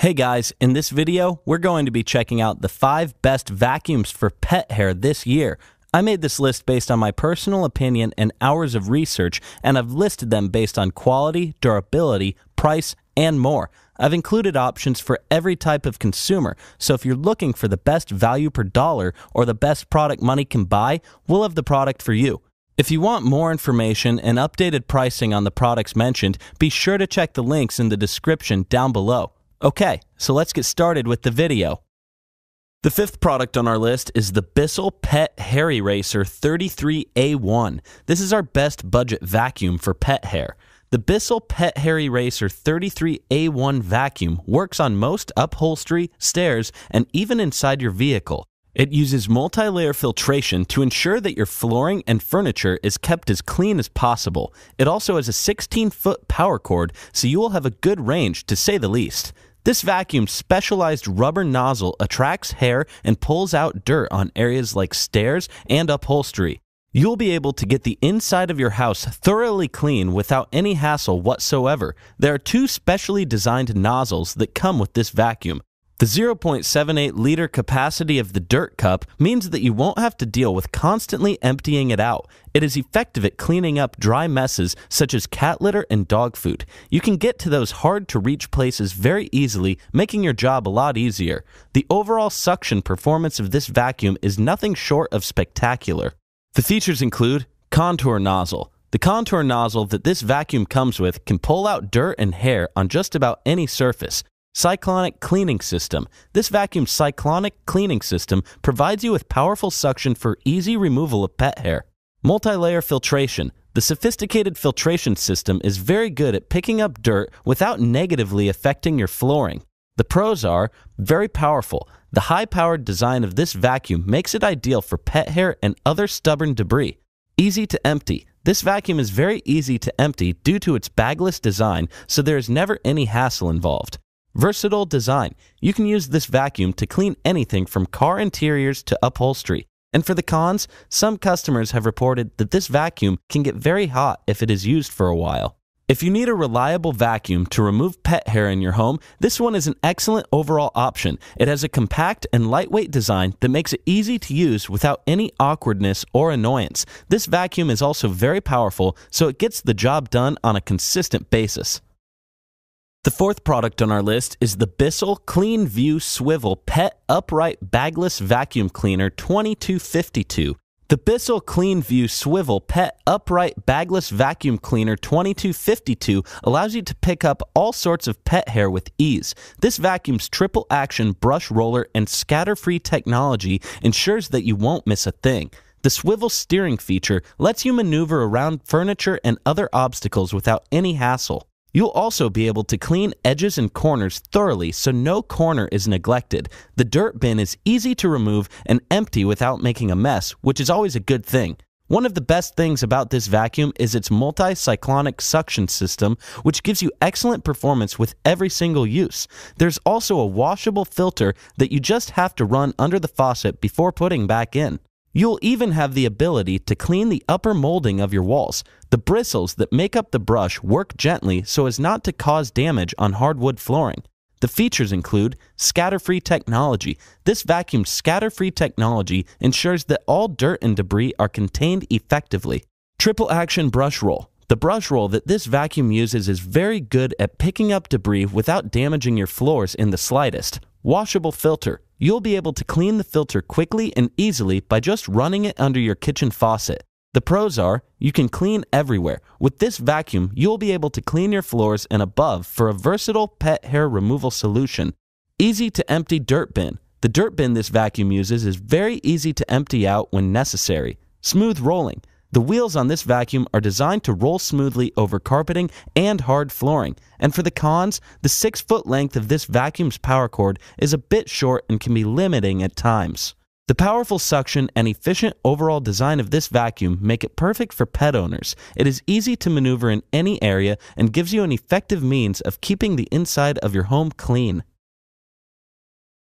Hey guys, in this video, we're going to be checking out the 5 best vacuums for pet hair this year. I made this list based on my personal opinion and hours of research, and I've listed them based on quality, durability, price, and more. I've included options for every type of consumer, so if you're looking for the best value per dollar or the best product money can buy, we'll have the product for you. If you want more information and updated pricing on the products mentioned, be sure to check the links in the description down below. Okay, so let's get started with the video. The fifth product on our list is the Bissell Pet Hair Eraser 33A1. This is our best budget vacuum for pet hair. The Bissell Pet Hair Eraser 33A1 vacuum works on most upholstery, stairs, and even inside your vehicle. It uses multi layer filtration to ensure that your flooring and furniture is kept as clean as possible. It also has a 16 foot power cord, so you will have a good range to say the least. This vacuum specialized rubber nozzle attracts hair and pulls out dirt on areas like stairs and upholstery. You'll be able to get the inside of your house thoroughly clean without any hassle whatsoever. There are two specially designed nozzles that come with this vacuum. The 0.78 liter capacity of the Dirt Cup means that you won't have to deal with constantly emptying it out. It is effective at cleaning up dry messes such as cat litter and dog food. You can get to those hard to reach places very easily, making your job a lot easier. The overall suction performance of this vacuum is nothing short of spectacular. The features include contour nozzle. The contour nozzle that this vacuum comes with can pull out dirt and hair on just about any surface. Cyclonic Cleaning System. This vacuum cyclonic cleaning system provides you with powerful suction for easy removal of pet hair. Multi-layer filtration. The sophisticated filtration system is very good at picking up dirt without negatively affecting your flooring. The pros are very powerful. The high powered design of this vacuum makes it ideal for pet hair and other stubborn debris. Easy to empty. This vacuum is very easy to empty due to its bagless design, so there is never any hassle involved. Versatile design. You can use this vacuum to clean anything from car interiors to upholstery. And for the cons, some customers have reported that this vacuum can get very hot if it is used for a while. If you need a reliable vacuum to remove pet hair in your home, this one is an excellent overall option. It has a compact and lightweight design that makes it easy to use without any awkwardness or annoyance. This vacuum is also very powerful, so it gets the job done on a consistent basis. The fourth product on our list is the Bissell Clean View Swivel Pet Upright Bagless Vacuum Cleaner 2252. The Bissell Clean View Swivel Pet Upright Bagless Vacuum Cleaner 2252 allows you to pick up all sorts of pet hair with ease. This vacuum's triple action brush roller and scatter free technology ensures that you won't miss a thing. The swivel steering feature lets you maneuver around furniture and other obstacles without any hassle. You'll also be able to clean edges and corners thoroughly so no corner is neglected. The dirt bin is easy to remove and empty without making a mess, which is always a good thing. One of the best things about this vacuum is its multi-cyclonic suction system, which gives you excellent performance with every single use. There's also a washable filter that you just have to run under the faucet before putting back in. You'll even have the ability to clean the upper molding of your walls. The bristles that make up the brush work gently so as not to cause damage on hardwood flooring. The features include scatter-free technology. This vacuum scatter-free technology ensures that all dirt and debris are contained effectively. Triple action brush roll. The brush roll that this vacuum uses is very good at picking up debris without damaging your floors in the slightest. Washable filter you'll be able to clean the filter quickly and easily by just running it under your kitchen faucet. The pros are you can clean everywhere. With this vacuum, you'll be able to clean your floors and above for a versatile pet hair removal solution. Easy to empty dirt bin. The dirt bin this vacuum uses is very easy to empty out when necessary. Smooth rolling. The wheels on this vacuum are designed to roll smoothly over carpeting and hard flooring. And for the cons, the 6 foot length of this vacuum's power cord is a bit short and can be limiting at times. The powerful suction and efficient overall design of this vacuum make it perfect for pet owners. It is easy to maneuver in any area and gives you an effective means of keeping the inside of your home clean.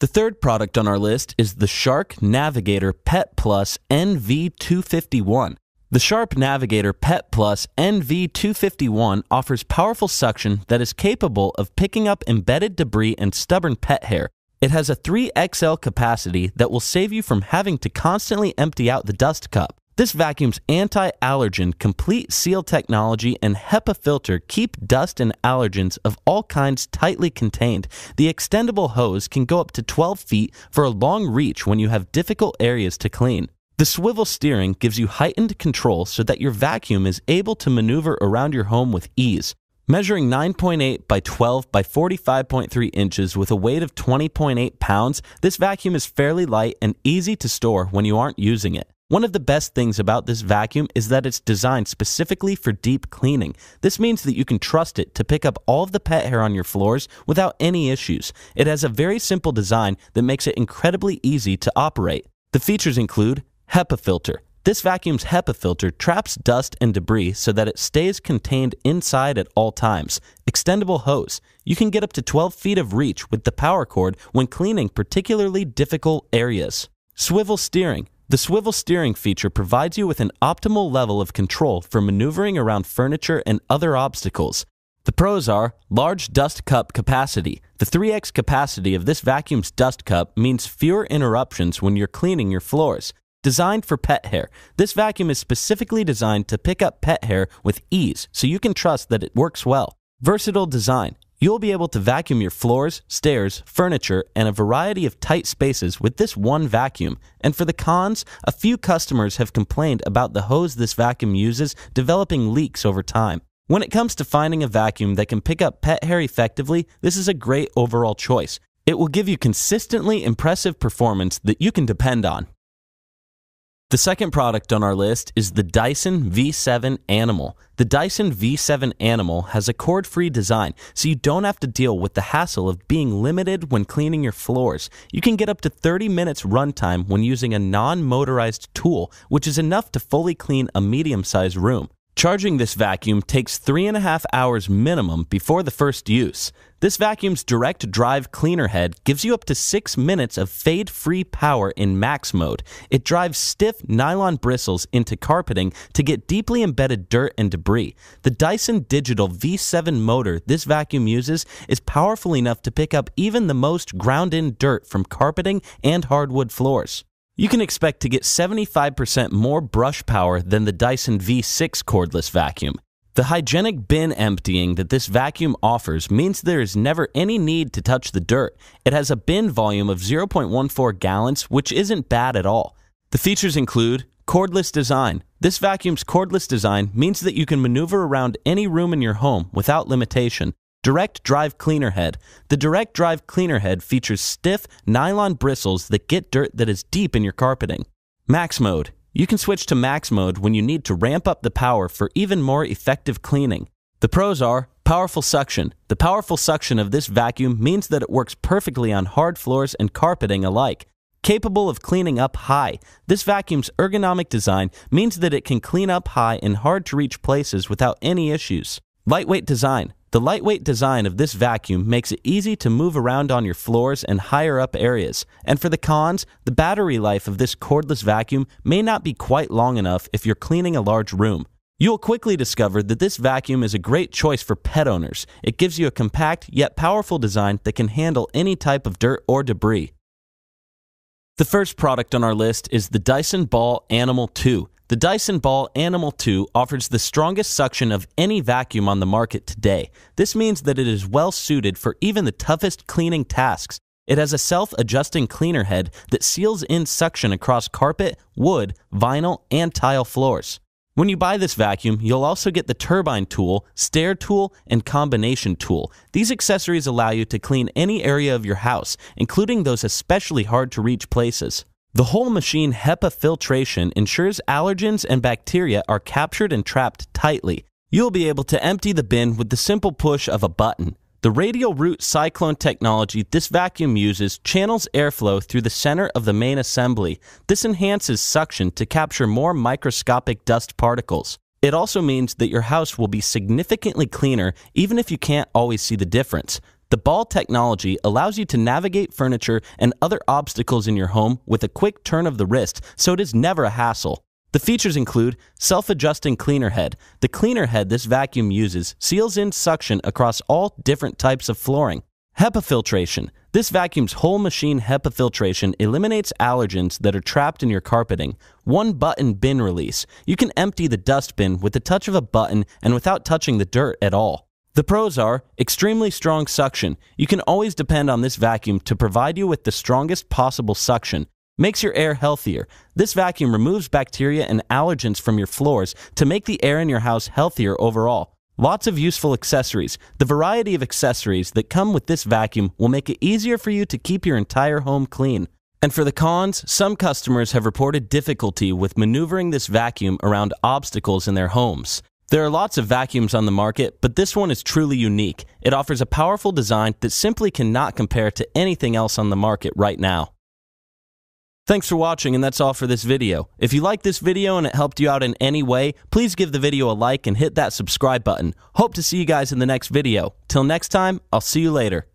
The third product on our list is the Shark Navigator Pet Plus NV251. The Sharp Navigator PET Plus NV251 offers powerful suction that is capable of picking up embedded debris and stubborn pet hair. It has a 3XL capacity that will save you from having to constantly empty out the dust cup. This vacuum's anti allergen complete seal technology and HEPA filter keep dust and allergens of all kinds tightly contained. The extendable hose can go up to 12 feet for a long reach when you have difficult areas to clean. The swivel steering gives you heightened control so that your vacuum is able to maneuver around your home with ease. Measuring 9.8 by 12 by 45.3 inches with a weight of 20.8 pounds, this vacuum is fairly light and easy to store when you aren't using it. One of the best things about this vacuum is that it's designed specifically for deep cleaning. This means that you can trust it to pick up all of the pet hair on your floors without any issues. It has a very simple design that makes it incredibly easy to operate. The features include HEPA filter. This vacuum's HEPA filter traps dust and debris so that it stays contained inside at all times. Extendable hose. You can get up to 12 feet of reach with the power cord when cleaning particularly difficult areas. Swivel steering. The swivel steering feature provides you with an optimal level of control for maneuvering around furniture and other obstacles. The pros are large dust cup capacity. The 3x capacity of this vacuum's dust cup means fewer interruptions when you're cleaning your floors. Designed for pet hair. This vacuum is specifically designed to pick up pet hair with ease, so you can trust that it works well. Versatile design. You'll be able to vacuum your floors, stairs, furniture, and a variety of tight spaces with this one vacuum. And for the cons, a few customers have complained about the hose this vacuum uses developing leaks over time. When it comes to finding a vacuum that can pick up pet hair effectively, this is a great overall choice. It will give you consistently impressive performance that you can depend on. The second product on our list is the Dyson V7 Animal. The Dyson V7 Animal has a cord free design, so you don't have to deal with the hassle of being limited when cleaning your floors. You can get up to 30 minutes runtime when using a non motorized tool, which is enough to fully clean a medium sized room. Charging this vacuum takes three and a half hours minimum before the first use. This vacuum's direct drive cleaner head gives you up to six minutes of fade free power in max mode. It drives stiff nylon bristles into carpeting to get deeply embedded dirt and debris. The Dyson Digital V7 motor this vacuum uses is powerful enough to pick up even the most ground in dirt from carpeting and hardwood floors. You can expect to get 75% more brush power than the Dyson V6 cordless vacuum. The hygienic bin emptying that this vacuum offers means there is never any need to touch the dirt. It has a bin volume of 0.14 gallons, which isn't bad at all. The features include cordless design. This vacuum's cordless design means that you can maneuver around any room in your home without limitation. Direct Drive Cleaner Head. The Direct Drive Cleaner Head features stiff nylon bristles that get dirt that is deep in your carpeting. Max Mode. You can switch to max mode when you need to ramp up the power for even more effective cleaning. The pros are powerful suction. The powerful suction of this vacuum means that it works perfectly on hard floors and carpeting alike. Capable of cleaning up high, this vacuum's ergonomic design means that it can clean up high in hard to reach places without any issues. Lightweight design. The lightweight design of this vacuum makes it easy to move around on your floors and higher up areas. And for the cons, the battery life of this cordless vacuum may not be quite long enough if you're cleaning a large room. You'll quickly discover that this vacuum is a great choice for pet owners. It gives you a compact yet powerful design that can handle any type of dirt or debris. The first product on our list is the Dyson Ball Animal 2. The Dyson Ball Animal 2 offers the strongest suction of any vacuum on the market today. This means that it is well suited for even the toughest cleaning tasks. It has a self adjusting cleaner head that seals in suction across carpet, wood, vinyl, and tile floors. When you buy this vacuum, you'll also get the turbine tool, stair tool, and combination tool. These accessories allow you to clean any area of your house, including those especially hard to reach places. The whole machine HEPA filtration ensures allergens and bacteria are captured and trapped tightly. You'll be able to empty the bin with the simple push of a button. The radial root cyclone technology this vacuum uses channels airflow through the center of the main assembly. This enhances suction to capture more microscopic dust particles. It also means that your house will be significantly cleaner even if you can't always see the difference. The Ball technology allows you to navigate furniture and other obstacles in your home with a quick turn of the wrist, so it is never a hassle. The features include self adjusting cleaner head. The cleaner head this vacuum uses seals in suction across all different types of flooring. HEPA filtration. This vacuum's whole machine HEPA filtration eliminates allergens that are trapped in your carpeting. One button bin release. You can empty the dust bin with the touch of a button and without touching the dirt at all. The pros are extremely strong suction. You can always depend on this vacuum to provide you with the strongest possible suction. Makes your air healthier. This vacuum removes bacteria and allergens from your floors to make the air in your house healthier overall. Lots of useful accessories. The variety of accessories that come with this vacuum will make it easier for you to keep your entire home clean. And for the cons, some customers have reported difficulty with maneuvering this vacuum around obstacles in their homes. There are lots of vacuums on the market, but this one is truly unique. It offers a powerful design that simply cannot compare to anything else on the market right now. Thanks for watching and that's all for this video. If you liked this video and it helped you out in any way, please give the video a like and hit that subscribe button. Hope to see you guys in the next video. Till next time, I'll see you later.